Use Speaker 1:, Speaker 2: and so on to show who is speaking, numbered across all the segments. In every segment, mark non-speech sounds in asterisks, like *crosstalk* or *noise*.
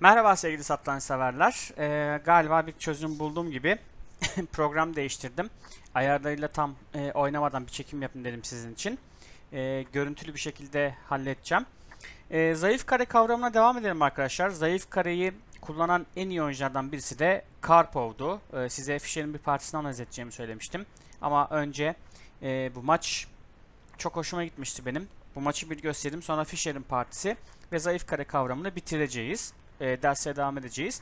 Speaker 1: Merhaba sevgili satranç severler. Ee, galiba bir çözüm bulduğum gibi *laughs* program değiştirdim. Ayarlarıyla tam e, oynamadan bir çekim yapın dedim sizin için. E, görüntülü bir şekilde halledeceğim. E, zayıf kare kavramına devam edelim arkadaşlar. Zayıf kareyi kullanan en iyi oyunculardan birisi de Karpov'du. E, size Fischer'in bir partisini analiz edeceğimi söylemiştim. Ama önce e, bu maç çok hoşuma gitmişti benim. Bu maçı bir göstereyim sonra Fischer'in partisi ve zayıf kare kavramını bitireceğiz e, derse devam edeceğiz.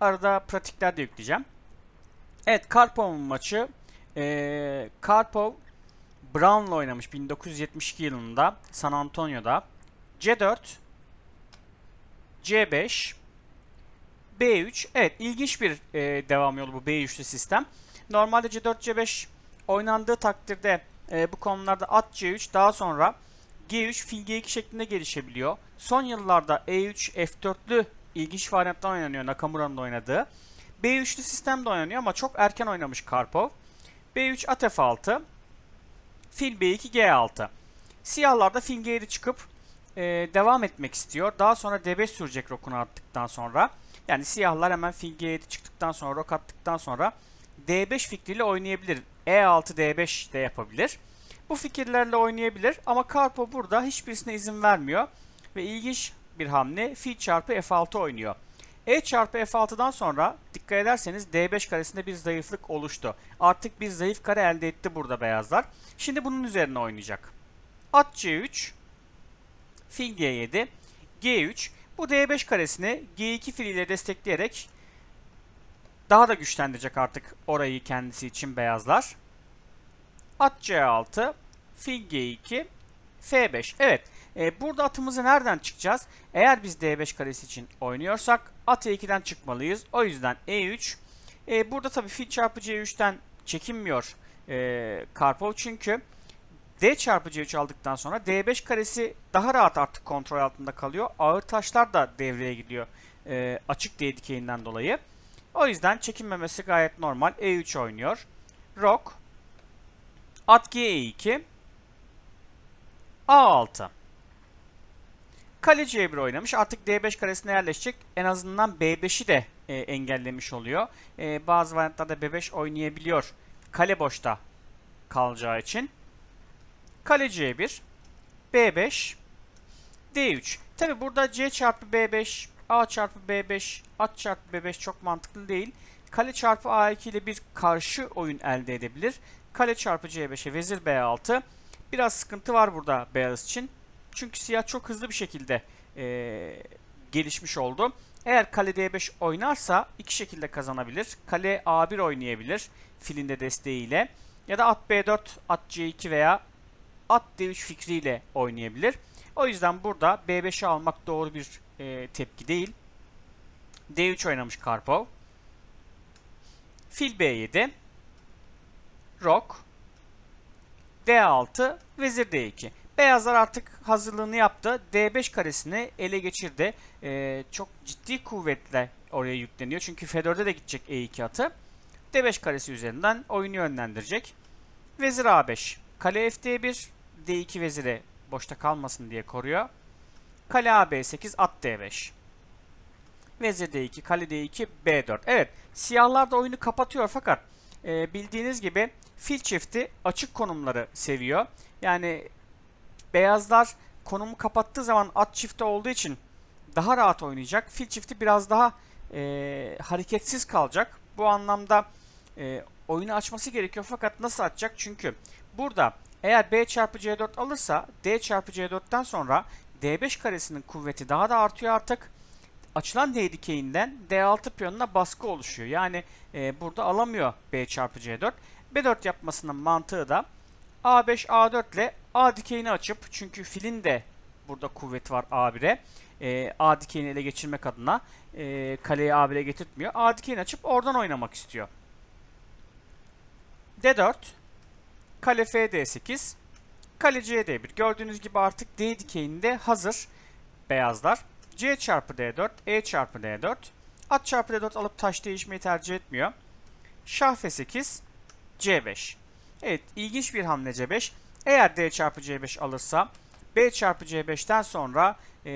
Speaker 1: Arada pratikler de yükleyeceğim. Evet Karpov'un maçı. E, Karpov Brown'la oynamış 1972 yılında San Antonio'da. C4 C5 B3 evet ilginç bir e, devam yolu bu B3'lü sistem. Normalde C4 C5 oynandığı takdirde e, bu konularda at C3 daha sonra G3 fil G2 şeklinde gelişebiliyor. Son yıllarda E3 F4'lü ilginç varyanttan oynanıyor Nakamura'nın oynadığı. B3'lü sistemde oynanıyor ama çok erken oynamış Karpov. B3 at F6. Fil B2 G6. Siyahlar da fil g çıkıp e, devam etmek istiyor. Daha sonra D5 sürecek rokunu attıktan sonra. Yani siyahlar hemen fil G7 çıktıktan sonra rok attıktan sonra D5 fikriyle oynayabilir. E6 D5 de yapabilir. Bu fikirlerle oynayabilir ama Karpov burada hiçbirisine izin vermiyor. Ve ilginç bir hamle fil çarpı f6 oynuyor. E çarpı f6'dan sonra dikkat ederseniz d5 karesinde bir zayıflık oluştu. Artık bir zayıf kare elde etti burada beyazlar. Şimdi bunun üzerine oynayacak. At c3, fil g7, g3. Bu d5 karesini g2 filiyle destekleyerek daha da güçlendirecek artık orayı kendisi için beyazlar. At c6, fil g2, f5. Evet e, burada atımızı nereden çıkacağız? Eğer biz D5 karesi için oynuyorsak at E2'den çıkmalıyız. O yüzden E3. E, burada tabii fil çarpı C3'ten çekinmiyor e, Karpov çünkü D çarpı C3 aldıktan sonra D5 karesi daha rahat artık kontrol altında kalıyor. Ağır taşlar da devreye gidiyor e, açık D dikeyinden dolayı. O yüzden çekinmemesi gayet normal. E3 oynuyor. Rok. At G2. E A6. Kaleci Ebru oynamış. Artık D5 karesine yerleşecek. En azından B5'i de e, engellemiş oluyor. E, bazı variantlarda B5 oynayabiliyor. Kale boşta kalacağı için. Kaleci E1, B5, D3. Tabi burada C çarpı B5, A çarpı B5, at çarpı B5 çok mantıklı değil. Kale çarpı A2 ile bir karşı oyun elde edebilir. Kale çarpı C5'e vezir B6. Biraz sıkıntı var burada beyaz için. Çünkü siyah çok hızlı bir şekilde e, gelişmiş oldu. Eğer kale d5 oynarsa iki şekilde kazanabilir. Kale a1 oynayabilir filinde desteğiyle. Ya da at b4, at c2 veya at d3 fikriyle oynayabilir. O yüzden burada b5'i almak doğru bir e, tepki değil. d3 oynamış Karpov. Fil b7. Rok. d6, vezir d2. Beyazlar artık hazırlığını yaptı. D5 karesini ele geçirdi. Ee, çok ciddi kuvvetle oraya yükleniyor. Çünkü Fedor'da de gidecek E2 atı. D5 karesi üzerinden oyunu yönlendirecek. Vezir A5. Kale FD1. D2 veziri boşta kalmasın diye koruyor. Kale AB8 at D5. Vezir D2, kale D2, B4. Evet, siyahlar da oyunu kapatıyor fakat e, bildiğiniz gibi fil çifti açık konumları seviyor. Yani Beyazlar konumu kapattığı zaman at çifti olduğu için daha rahat oynayacak. Fil çifti biraz daha e, hareketsiz kalacak. Bu anlamda e, oyunu açması gerekiyor fakat nasıl açacak? Çünkü burada eğer B çarpı C4 alırsa D çarpı C4'ten sonra D5 karesinin kuvveti daha da artıyor artık. Açılan D dikeyinden D6 piyonuna baskı oluşuyor. Yani e, burada alamıyor B çarpı C4. B4 yapmasının mantığı da A5 A4 ile A dikeyini açıp çünkü filin de burada kuvvet var A1'e. E, A dikeyini ele geçirmek adına e, kaleyi A1'e getirtmiyor. A dikeyini açıp oradan oynamak istiyor. D4 Kale F 8 Kale C 1 Gördüğünüz gibi artık D dikeyinde hazır beyazlar. C çarpı D4 E çarpı D4 At çarpı D4 alıp taş değişmeyi tercih etmiyor. Şah F8 C5 Evet ilginç bir hamle C5. Eğer D çarpı C5 alırsa, B çarpı C5'ten sonra e,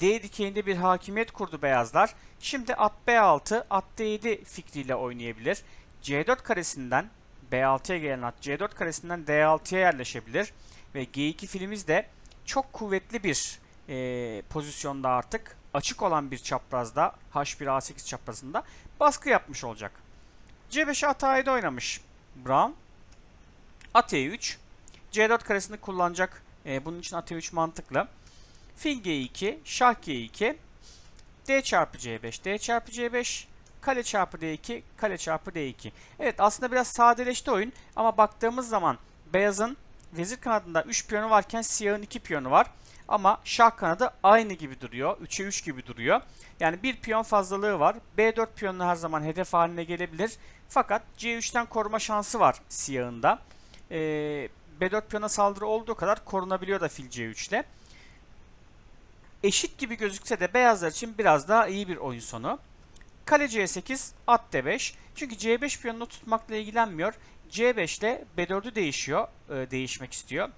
Speaker 1: D dikeyinde bir hakimiyet kurdu beyazlar. Şimdi at B6, at D7 fikriyle oynayabilir. C4 karesinden B6'ya gelen at C4 karesinden D6'ya yerleşebilir. Ve G2 filimiz de çok kuvvetli bir e, pozisyonda artık açık olan bir çaprazda H1A8 çaprazında baskı yapmış olacak. c 5 at A7 oynamış Brown. At E3 C4 karesini kullanacak. E, bunun için at 3 mantıklı. Fil G2, Şah G2, D çarpı C5, D çarpı C5, kale çarpı D2, kale çarpı D2. Evet aslında biraz sadeleşti oyun ama baktığımız zaman beyazın vezir kanadında 3 piyonu varken siyahın 2 piyonu var. Ama şah kanadı aynı gibi duruyor. 3'e 3 gibi duruyor. Yani bir piyon fazlalığı var. B4 piyonu her zaman hedef haline gelebilir. Fakat C3'ten koruma şansı var siyahında. Ee, B4 piyona saldırı olduğu kadar korunabiliyor da fil C3 ile. Eşit gibi gözükse de beyazlar için biraz daha iyi bir oyun sonu. Kale C8, at D5. Çünkü C5 piyonunu tutmakla ilgilenmiyor. C5 ile B4'ü değişiyor, e, değişmek istiyor.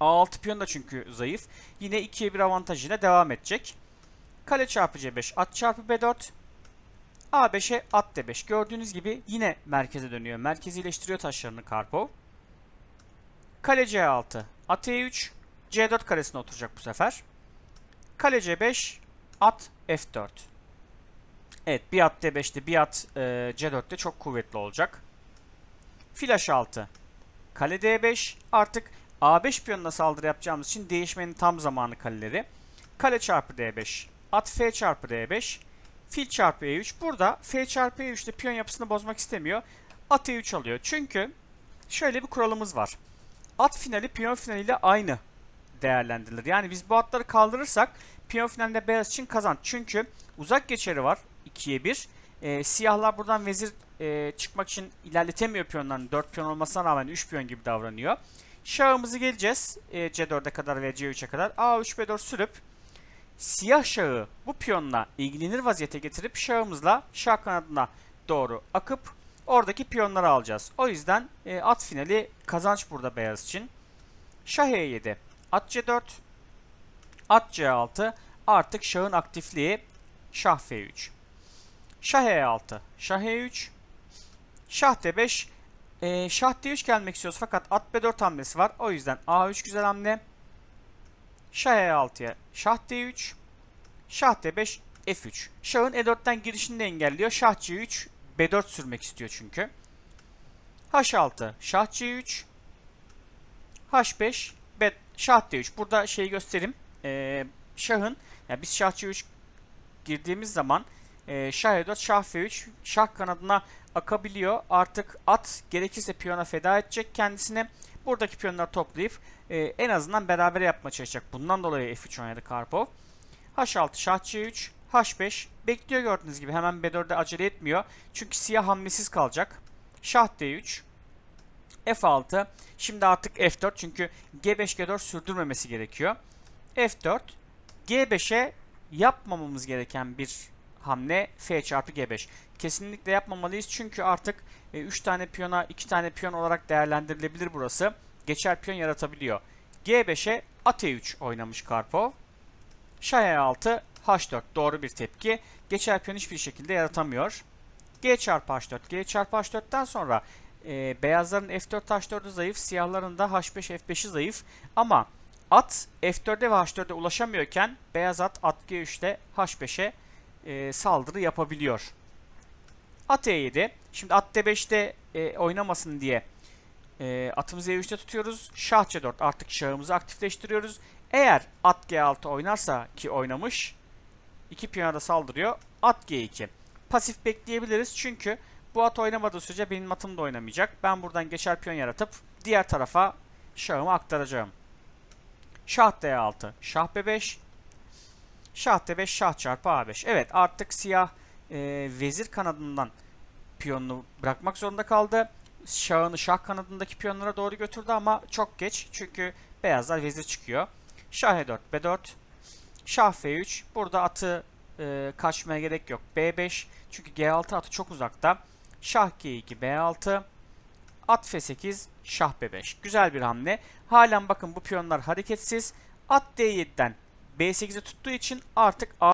Speaker 1: A6 piyon da çünkü zayıf. Yine 2'ye 1 avantajıyla devam edecek. Kale çarpı C5, at çarpı B4. A5'e at D5. Gördüğünüz gibi yine merkeze dönüyor. Merkezileştiriyor taşlarını Karpov. Kale C6. At E3. C4 karesine oturacak bu sefer. Kale C5. At F4. Evet bir at D5'te bir at e, C4'te çok kuvvetli olacak. Fil H6. Kale D5. Artık A5 piyonuna saldırı yapacağımız için değişmenin tam zamanı kaleleri. Kale çarpı D5. At F çarpı D5. Fil çarpı E3. Burada F çarpı E3'te piyon yapısını bozmak istemiyor. At E3 alıyor. Çünkü şöyle bir kuralımız var at finali piyon finaliyle aynı değerlendirilir. Yani biz bu atları kaldırırsak piyon finalinde beyaz için kazan. Çünkü uzak geçeri var 2'ye 1. E, siyahlar buradan vezir e, çıkmak için ilerletemiyor piyonlarını. 4 piyon olmasına rağmen 3 piyon gibi davranıyor. Şahımızı geleceğiz e, C4'e kadar ve C3'e kadar. A3 B4 sürüp siyah şahı bu piyonla ilgilenir vaziyete getirip şahımızla şah kanadına doğru akıp Oradaki piyonları alacağız. O yüzden e, at finali kazanç burada beyaz için. Şah e7, at c4, at c6 artık şahın aktifliği şah f3. Şah e6, şah e3, şah d5. E, şah d3 gelmek istiyoruz fakat at b4 hamlesi var. O yüzden a3 güzel hamle. Şah e6'ya şah d3, şah d5, f3. Şahın e4'ten girişini de engelliyor. Şah c3, B4 sürmek istiyor çünkü. H6 şah C3 H5 B, şah D3. Burada şeyi göstereyim. Ee, şahın yani biz şah C3 girdiğimiz zaman e, şah E4 şah F3 şah kanadına akabiliyor. Artık at gerekirse piyona feda edecek kendisine. Buradaki piyonları toplayıp e, en azından beraber yapma çalışacak. Bundan dolayı F3 oynadı Karpov. H6 şah C3 H5 bekliyor gördüğünüz gibi. Hemen B4'de acele etmiyor. Çünkü siyah hamlesiz kalacak. Şah D3. F6. Şimdi artık F4 çünkü G5 G4 sürdürmemesi gerekiyor. F4. G5'e yapmamamız gereken bir hamle F çarpı G5. Kesinlikle yapmamalıyız çünkü artık 3 e, tane piyona 2 tane piyon olarak değerlendirilebilir burası. Geçer piyon yaratabiliyor. G5'e at E3 oynamış Karpov. Şah E6 H4 doğru bir tepki. Geçer piyon hiçbir şekilde yaratamıyor. G çarpı H4. G çarpı H4'ten sonra e, beyazların F4 H4'ü zayıf. Siyahların da H5 F5'i zayıf. Ama at F4'e ve H4'e ulaşamıyorken beyaz at at G3'te H5'e e, saldırı yapabiliyor. At E7. Şimdi at D5'te e, oynamasın diye e, atımızı E3'te tutuyoruz. Şah C4 artık şahımızı aktifleştiriyoruz. Eğer at G6 oynarsa ki oynamış İki piyona da saldırıyor. At G2. Pasif bekleyebiliriz çünkü bu at oynamadığı sürece benim atım da oynamayacak. Ben buradan geçer piyon yaratıp diğer tarafa şahımı aktaracağım. Şah D6, şah B5, şah D5, şah çarpı A5. Evet artık siyah e, vezir kanadından piyonunu bırakmak zorunda kaldı. Şahını şah kanadındaki piyonlara doğru götürdü ama çok geç. Çünkü beyazlar vezir çıkıyor. Şah E4, B4, Şah F3. Burada atı e, kaçmaya gerek yok. B5. Çünkü G6 atı çok uzakta. Şah G2, B6. At F8, Şah B5. Güzel bir hamle. Halen bakın bu piyonlar hareketsiz. At D7'den B8'i tuttuğu için artık A